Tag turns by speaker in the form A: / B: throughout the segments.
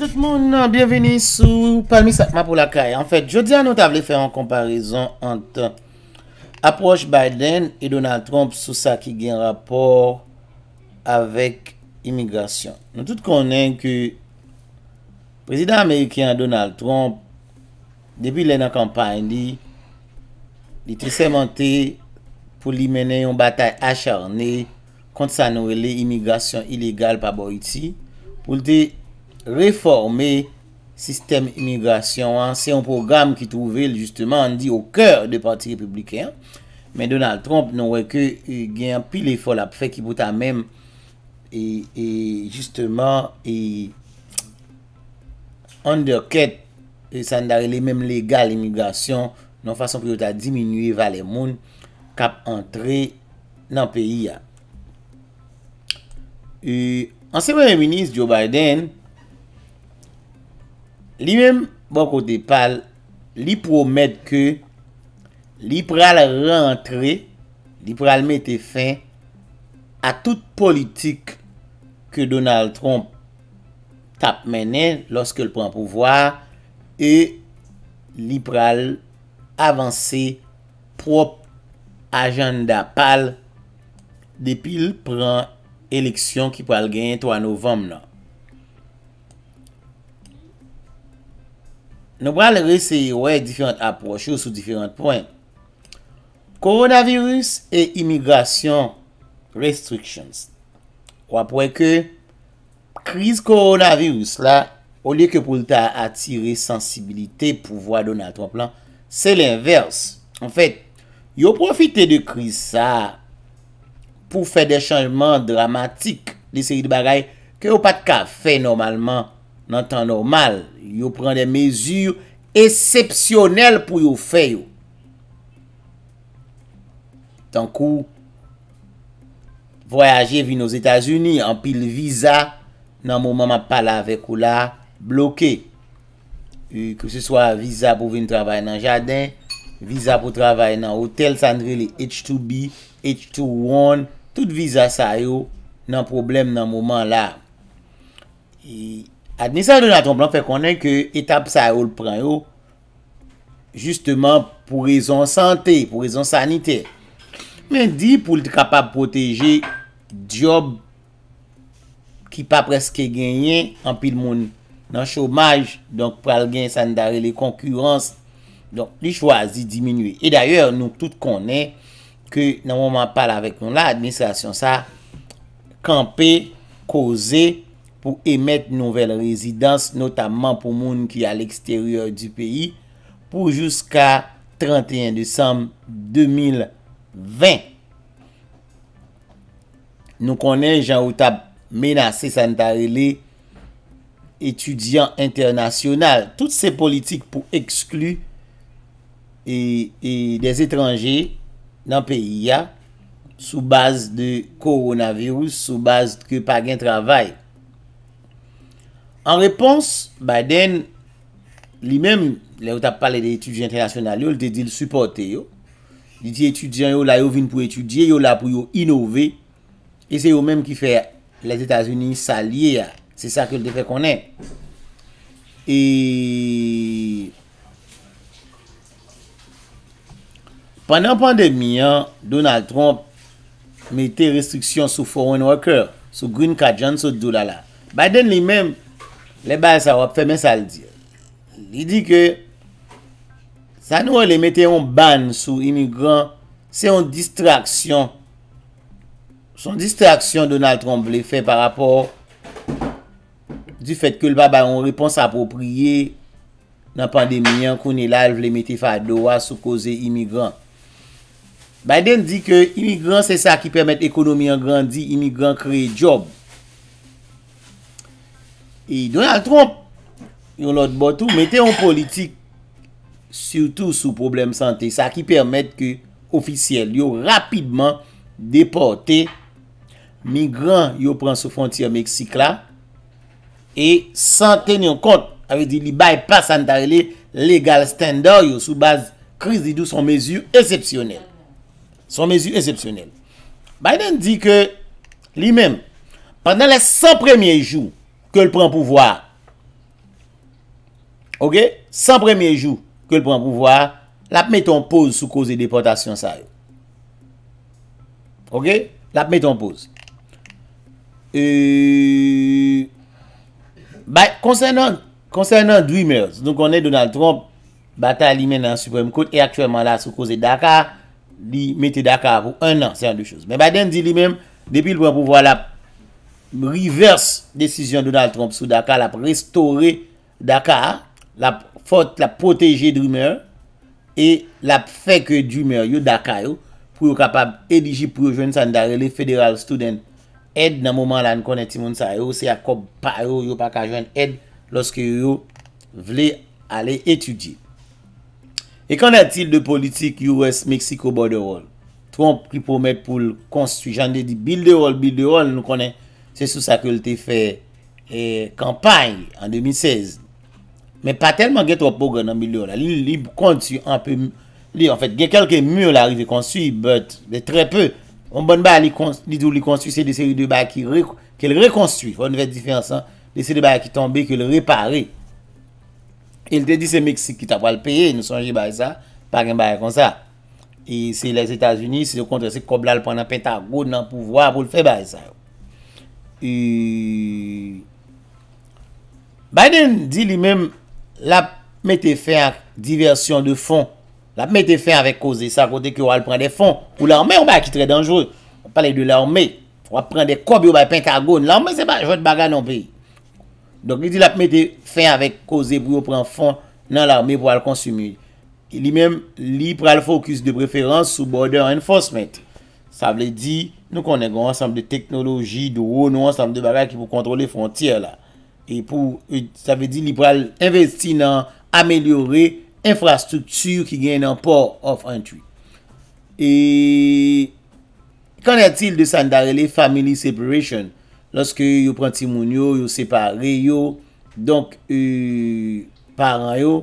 A: tout moun nan, bienveni sou palmi sakman pou la kae. En fèt, jodi an nou ta vle fè an komparizon an tan aproj Biden e Donald Trump sou sa ki gen rapor avèk imigrasyon. Nou tout konen ke prezident Amerikyan Donald Trump debi lè nan kampany di li te semente pou li mènen yon batay acharnè kont sa nou li imigrasyon ilégal pa bo iti pou li te reforme sistem imigrasyon. Anse yon program ki touvel, justement, an di yo kèr de parti republikan, men Donald Trump nou wè ke gen pil e fol ap fè ki bouta men e, e, justement, e, an de kèt san dare le men legal imigrasyon nou fason priyo ta diminuye valè moun kap antre nan peyi ya. E, anse mè mè ménis Joe Biden, anse mè mè ménis Joe Biden, Li menm bon kote pal, li pou met ke, li pral rentre, li pral mette fin a tout politik ke Donald Trump tap menen loske l pran pouvoar e li pral avanse prop agenda pal depi l pran eleksyon ki pral gen 3 novem nan. Nou pral reseye wè difyant aproche ou sou difyant pwè. Koronavirus e imigrasyon restrictions. Kwa pouè ke kriz koronavirus la, ou liè ke pou lta atire sensibilite pou wè donè atwa plan, se l'inverse. En fèt, yo profite de kriz sa pou fè de chanjman dramatik li seyi de bagay ke yo pat ka fè normalman. Nan tan normal, yo pren de mezur Esepsyonel pou yo feyo Tan kou Voyaje vin nou Etats-Unis An pil viza Nan mou maman pala vek ou la Bloke Ou e, ke se swa viza pou vin trabay nan jardin Viza pou trabay nan hotel Sanre li H2B H21 Tout viza sa yo Nan problem nan mouman la E Adnisa yon atom plan fe konen ke etap sa yon pran yo Justeman pou rezon sante, pou rezon sanite Men di pou li te kapab proteje job Ki pa preske genyen anpil moun nan chomaj Donk pral gen san dare le konkurans Donk li chwazi diminwe E dayer nou tout konen Ke nan mouman pal avek moun la Adnisa yon sa Kampi, koze pou emet nouvel rezidans, notamman pou moun ki a l'eksteryor di peyi, pou jouska 31 desemm 2020. Nou konen jan wot ap menase san tarele etudyan internasyonal. Tout se politik pou eksklu e des etranje nan peyi ya sou base de koronavirus, sou base ke pagin travay. An repons, Biden li men, lè ou ta pale de etudyon internasyonal yo, lè te di l supporte yo, di di etudyon yo la yo vin pou etudyon, yo la pou yo inove, e se yo men ki fè les Etats-Unis salye ya, se sa ke l de fè konen. E Pendan pandemi ya, Donald Trump mette restriksyon sou foreign worker, sou Green Card, sou do la la. Biden li men, Le bay sa wap fe men sa l di. Li di ke, sa nou an le mette yon ban sou imigran, se yon distraksyon. Se yon distraksyon Donald Trump le fe par rapport du fet ke l baba yon repons apopriye nan pandemiyan kouni la l vle mette fad dowa sou koze imigran. Biden di ke imigran se sa ki permette ekonomi an grandi imigran kreye job. Donald e Trump yon lot bot ou mette yon politik Soutou sou probleme sante Sa ki permette ki ofisyel yon rapidman deporte Migran yon pran sou fronti a Meksik la E san ten yon kont Avè di li baypas an tare le legal standard yon sou baz Kris di dou son mezu esepsyonel Son mezu esepsyonel Biden di ke li men Pendan le 100 premiè jou ke l pran pou vwa. Ok? San premye jou, ke l pran pou vwa, la p meton pouz sou koze deportasyon sa yo. Ok? La p meton pouz. E... Ba, konsernan, konsernan Dreamers, nou konen Donald Trump, ba ta li men nan Supreme Court, e aktwèman la sou koze Dakar, li meti Dakar pou 1 an, se an dou chouz. Me ba den di li men, depil pou an pou vwa la pran, reverse desisyon Donald Trump sou Dakar, la pre-restore Dakar, la proteje dreamer, e la feke dreamer yo Dakar yo pou yo kapab ediji pou yo jwen san dare le federal student ed nan mouman la nou konen ti moun sa yo se ya kop pa yo yo pa ka jwen ed loske yo vle ale etudye e konen til de politik US-Mexiko border wall Trump li promet pou l konstijande di build the wall, build the wall, nou konen Se sou sa ke l te fe kampanj an 2016. Men pa telman gen tro pou gen an 1000 lor la. Li li konti anpe li. En fèt gen kelke mûr la ri de konstu. But de tre peu. On bon ba li tout li konstu. Se de seri de bay ki re konstu. Fòn ve di fè ansan. De seri de bay ki tombe ki le repare. El te di se Meksik ki ta pwal peye. Nou sonje bay sa. Par gen bay kon sa. E se les Etats-Unis se kontre se koblal pwè nan pentago nan pouvwa pou l fè bay sa yo. E, Biden di li mèm La mète fè a Diversyon de fond La mète fè a vek kozè Sa kote ki ou al pren de fond Ou l'armè ou mè a ki trè dangere Ou pale de l'armè Fwa pren de kobyo bay pentagon L'armè se pa jote baga non pe Donk li di la mète fè a vek kozè Pou yo pren fond nan l'armè pou al konsumil Li mèm li pren al fokus De preferans sou border enforcement Sa vle di Nou konen gwa ansanm de teknoloji dou ou, nou ansanm de babay ki pou kontrole frontier la. E pou, sa ve di liberal investi nan amelyore infrastruktu ki gen nan port of entry. E konen til de san darele family separation. Lorske yo pranti moun yo, yo separe yo, donk yu euh, paran yo.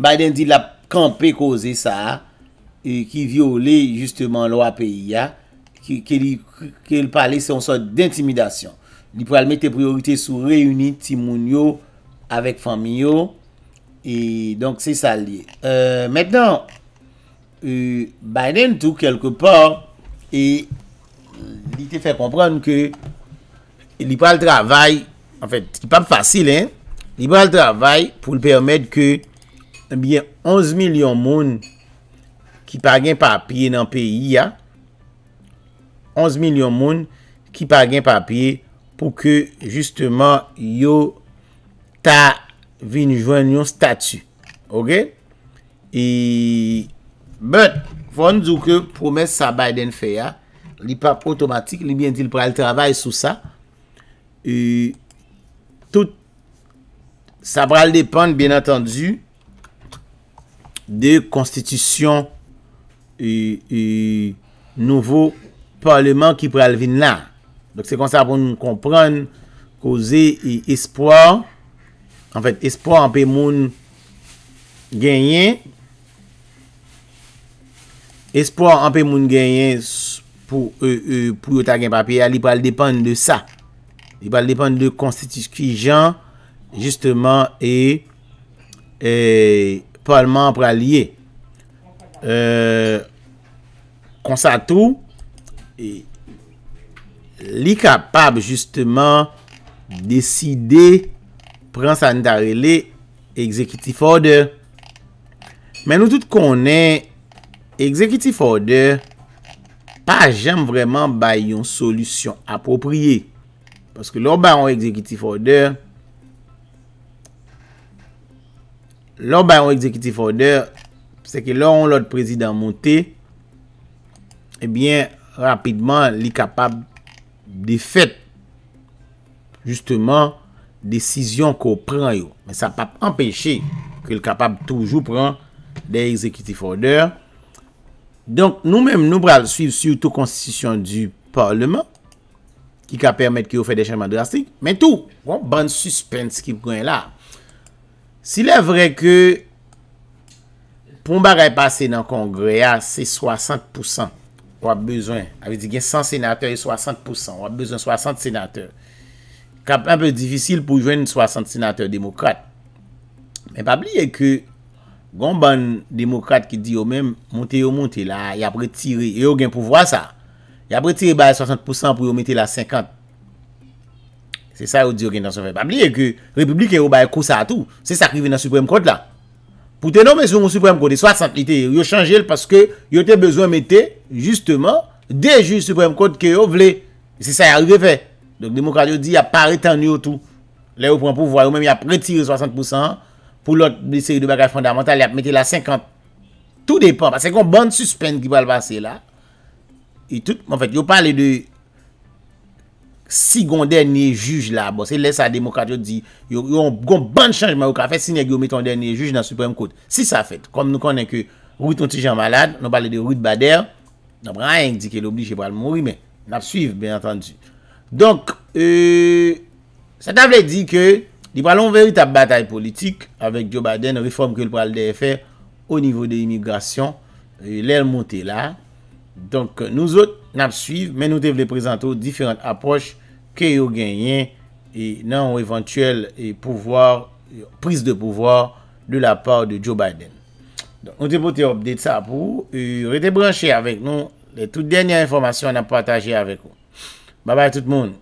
A: Biden di la kanpe koze sa a. E ki viole jisteman lo api ya, ki el pale son sort d'intimidasyon. Li pral mette priorite sou reyouni timoun yo avèk fami yo, et donk se salye. Euh, Mètenan, euh, Biden tou kelke por, et li te fè kompran ke e, li pral travay, an fèt, ki pa fasyl, li pral travay pou l'permèd ke 11 eh milyon moun ki pa gen papye nan peyi ya 11 milyon moun ki pa gen papye pou ke justman yo ta vinjwen yon statu ok e, but fon djouke pou mes sa bay den fe ya li pap otomatik li bientil pral travay sou sa e tout sa pral depan bien atan du de konstitisyon E, e nouvo parlement ki pral vin la. Dok se kon sa pou nou kompran koze espoir en fèt espoir an pe moun genyen espoir an pe moun genyen pou euh, euh, yo tag en papir li pral depan de sa. Li pral depan de konstituski jan justeman e parlement pral liye. Eee, euh, konsatu, e, li kapab justement deside prensanitarele exekitif order. Men nou tout konen, exekitif order, pa jem vreman bay yon solusyon apopriye. Paske lor bay yon exekitif order, lor bay yon exekitif order, se ke loron lout prezidant monté, ebyen, rapidman li kapab defet justeman desizyon ko pran yo. Sa pa empèche ke l kapab toujou pran de exekutif odeur. Donk nou mèm nou bral suiv sou tou konstitusyon du parlement, ki ka permèt ki yo fè de chanman drastik, men tou, bon, ban suspens ki pran la. Si lè vre ke Pou mba rey pase nan kongreya, se 60% wap bezwen. A ve di gen 100 senatèr e 60%, wap bezwen 60 senatèr. Kap an pe difisil pou jwen 60 senatèr demokrate. Men pabli e ke, gon ban demokrate ki di yo men, monte yo monte la, e apre tire, yo gen pou vwa sa. E apre tire bay 60% pou yo mette la 50. Se sa yo di yo gen dan se fè. Pabli e ke, republik yo bay kousa a tou. Se sa krive nan suprem kote la. koute nou men sou moun souprèm kote, yon chanje l, paske yon te bezon mette, justeman, de jil souprèm kote ke yon vle, se sa yon arive ve, don demokra yo di, yon pari tan yon tou, lè yon pran pou vwa, yon mèm yon apretire 60%, pou lòt bisey yon bagaj fondamental, yon ap mette la 50, tout depan, paske yon ban suspèn ki val vasey la, yon parle de, si gon der nye juj la, se lè sa demokrat yo di, yo gon ban chanjman yo ka fè, si ne gyo meton der nye juj nan Supreme Court, si sa fèt, kom nou konen ke, Routon tijan malade, nou pale de Rout Bader, nan prena yeng di ke l'oblige pral mori, men, nap suiv, ben atan di. Donk, e, sa ta vle di ke, li pral on veri ta batay politik, avèk Joe Bader, nan reform ke l pral DFR, ou nivou de imigrasyon, lèl monte la, donk, nou zot, nap suiv, men nou te vle prezento, dif ke yo genyen e nan ou eventuel e pouvoir, prise de pouvoir, de la part de Joe Biden. Nou te pote yo obdete sa pou, yon rete branche avek nou, le tout denye informasyon an pataje avek ou. Baba tout moun.